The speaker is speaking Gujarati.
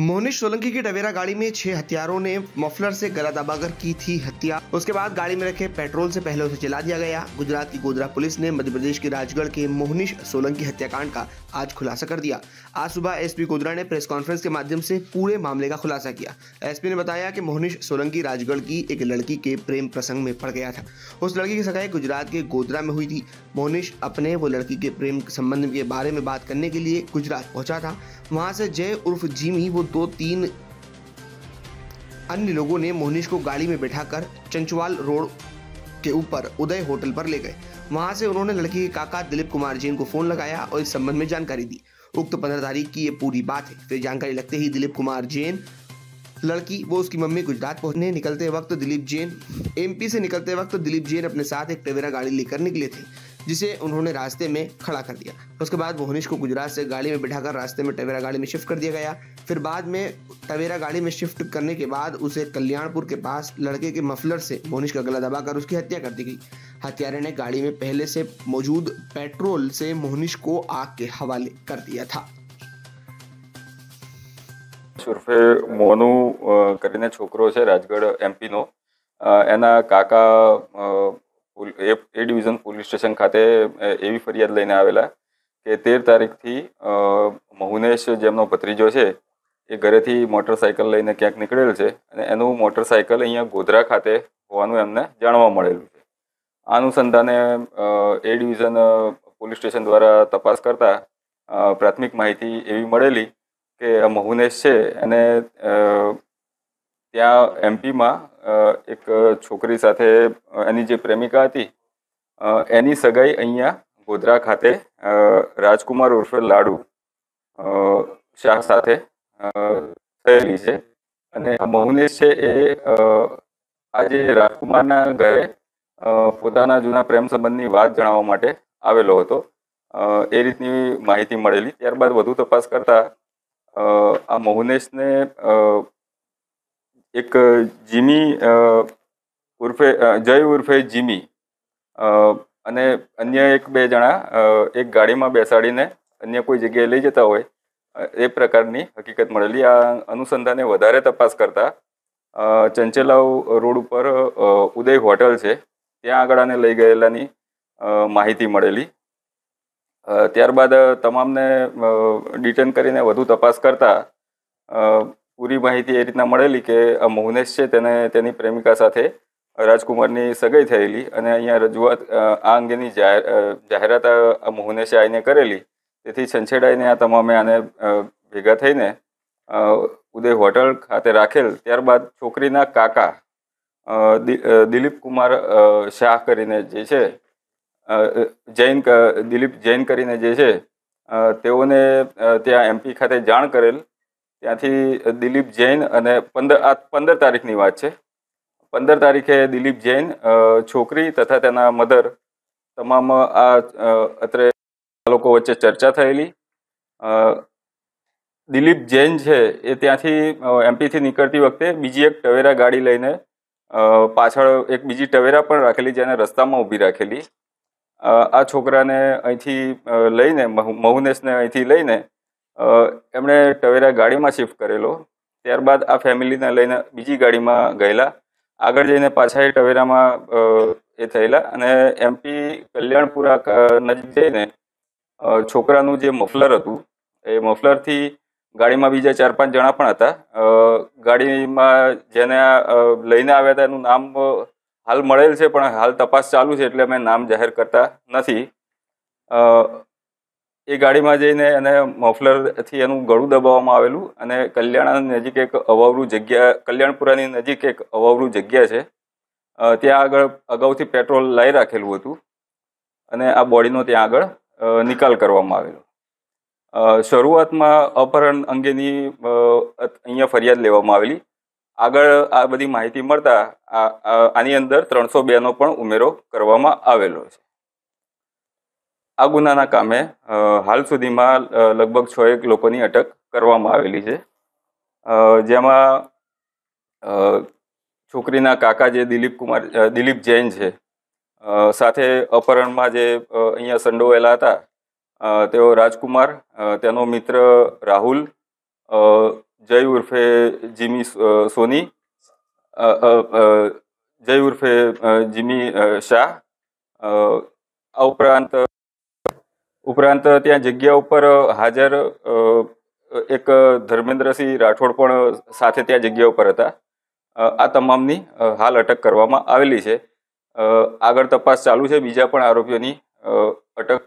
मोहनिश सोलंकी की टवेरा गाड़ी में छह हथियारों ने मफलर से गला दबाकर की थी हत्या उसके बाद गाड़ी में रखे पेट्रोल से पहले उसे चला दिया गया गुजरात की गोधरा पुलिस ने मध्य प्रदेश के राजगढ़ के मोहनिश सोलंकी हत्याकांड का आज खुलासा कर दिया आज सुबह एसपी गोधरा ने प्रेस कॉन्फ्रेंस के माध्यम से पूरे मामले का खुलासा किया एसपी ने बताया कि मोहनिश सोलंकी राजगढ़ की एक लड़की के प्रेम प्रसंग में पड़ गया था उस लड़की की सगाई गुजरात के गोधरा में हुई थी मोहनिश अपने वो लड़की के प्रेम संबंध के बारे में बात करने के लिए गुजरात पहुंचा था वहां से जय उर्फ जिमी वो दो तीन अन्य लोगों ने मोहनीश को गाड़ी में बैठाकर चंचवाल रोड के ऊपर उदय होटल पर ले गए वहां से उन्होंने लड़की के काका दिलीप कुमार जैन को फोन लगाया और इस संबंध में जानकारी दी उक्त पंद्रह तारीख की ये पूरी बात है फिर जानकारी लगते ही दिलीप कुमार जैन लड़की वो उसकी मम्मी गुजरात पहुंचने निकलते वक्त दिलीप जैन एमपी से निकलते वक्त दिलीप जैन अपने साथ एक टवेरा गाड़ी लेकर निकले थे जिसे उन्होंने रास्ते में खड़ा कर दिया उसके बाद मोहनिश को गुजरात से गाड़ी में बिठाकर रास्ते में टवेरा गाड़ी में शिफ्ट कर दिया गया फिर बाद में टवेरा गाड़ी में शिफ्ट करने के बाद उसे कल्याणपुर के पास लड़के के मफलर से मोहनिश का गला दबाकर उसकी हत्या कर दी गई हत्यारे ने गाड़ी में पहले से मौजूद पेट्रोल से मोहनिश को आग के हवाले कर दिया था ઉર્ફે મોનુ કરીને છોકરો છે રાજગઢ એમપીનો એના કાકા એ ડિવિઝન પોલીસ સ્ટેશન ખાતે એવી ફરિયાદ લઈને આવેલા કે તેર તારીખથી મહુનેશ જેમનો ભત્રીજો છે એ ઘરેથી મોટરસાયકલ લઈને ક્યાંક નીકળેલ છે અને એનું મોટરસાયકલ અહીંયા ગોધરા ખાતે હોવાનું એમને જાણવા મળેલું છે આ અનુસંધાને એ ડિવિઝન પોલીસ સ્ટેશન દ્વારા તપાસ કરતાં પ્રાથમિક માહિતી એવી મળેલી કે મહુનેશ છે અને ત્યાં એમપીમાં એક છોકરી સાથે એની જે પ્રેમિકા હતી એની સગાઈ અહીંયા ગોધરા ખાતે રાજકુમાર ઉર્ફે લાડુ શાહ સાથે થયેલી છે અને મૌનેશ છે એ આજે રાજકુમારના ઘરે પોતાના જૂના પ્રેમ સંબંધની વાત જણાવવા માટે આવેલો હતો એ રીતની માહિતી મળેલી ત્યારબાદ વધુ તપાસ કરતા આ મૌનેશને એક જીમી ઉર્ફે જય ઉર્ફે જીમી અને અન્ય એક બે જણા એક ગાડીમાં બેસાડીને અન્ય કોઈ જગ્યાએ લઈ જતા હોય એ પ્રકારની હકીકત મળેલી આ અનુસંધાને વધારે તપાસ કરતા ચંચેલાવ રોડ ઉપર ઉદય હોટલ છે ત્યાં આગળ આને લઈ ગયેલાની માહિતી મળેલી ત્યારબાદ તમામને ડિટેન કરીને વધુ તપાસ કરતા પૂરી માહિતી એ રીતના મળેલી કે આ મૌનેશ છે તેને તેની પ્રેમિકા સાથે રાજકુમારની સગાઈ થયેલી અને અહીંયા રજૂઆત આ અંગેની જાહેરાત આ મોહનેશે આવીને કરેલી તેથી છંછેડાઈને આ તમામે આને ભેગા થઈને ઉદય હોટલ ખાતે રાખેલ ત્યારબાદ છોકરીના કાકા દિલીપ કુમાર શાહ કરીને જે છે જૈન દિલીપ જૈન કરીને જે છે તેઓને ત્યાં એમપી ખાતે જાણ કરેલ ત્યાંથી દિલીપ જૈન અને પંદર આ પંદર તારીખની વાત છે પંદર તારીખે દિલીપ જૈન છોકરી તથા તેના મધર તમામ આ અત્રે લોકો વચ્ચે ચર્ચા થયેલી દિલીપ જૈન છે એ ત્યાંથી એમપીથી નીકળતી વખતે બીજી એક ટવેરા ગાડી લઈને પાછળ એક બીજી ટવેરા પણ રાખેલી જેને રસ્તામાં ઊભી રાખેલી આ છોકરાને અહીંથી લઈને મહુનેશને અહીંથી લઈને એમણે ટવેરા ગાડીમાં શિફ્ટ કરેલો ત્યારબાદ આ ફેમિલીને લઈને બીજી ગાડીમાં ગયેલા આગળ જઈને પાછા એ ટવેરામાં એ થયેલા અને એમપી કલ્યાણપુરા નજીક જઈને છોકરાનું જે મફલર હતું એ મફલરથી ગાડીમાં બીજા ચાર પાંચ જણા પણ હતા ગાડીમાં જેને લઈને આવ્યા હતા એનું નામ હાલ મળેલ છે પણ હાલ તપાસ ચાલુ છે એટલે અમે નામ જાહેર કરતા નથી એ ગાડીમાં જઈને એને મફલરથી એનું ગળું દબાવવામાં આવેલું અને કલ્યાણ નજીક એક અવાવરું જગ્યા કલ્યાણપુરાની નજીક એક અવાવરું જગ્યા છે ત્યાં આગળ અગાઉથી પેટ્રોલ લાવી રાખેલું હતું અને આ બોડીનો ત્યાં આગળ નિકાલ કરવામાં આવેલો શરૂઆતમાં અપહરણ અંગેની અહીંયા ફરિયાદ લેવામાં આવેલી આગળ આ બધી માહિતી મળતા આની અંદર ત્રણસો બેનો પણ ઉમેરો કરવામાં આવેલો છે આ ગુનાના કામે હાલ સુધીમાં લગભગ છ એક લોકોની અટક કરવામાં આવેલી છે જેમાં છોકરીના કાકા જે દિલીપ કુમાર દિલીપ જૈન છે સાથે અપહરણમાં જે અહીંયા સંડોવાયેલા હતા તેઓ રાજકુમાર તેનો મિત્ર રાહુલ જય ઉર્ફે જીમી સોની જય ઉર્ફે જીમી શાહ આ ઉપરાંત ઉપરાંત ત્યાં જગ્યા ઉપર હાજર એક ધર્મેન્દ્રસિંહ રાઠોડ પણ સાથે ત્યાં જગ્યા ઉપર હતા આ તમામની હાલ અટક કરવામાં આવેલી છે આગળ તપાસ ચાલુ છે બીજા પણ આરોપીઓની અટક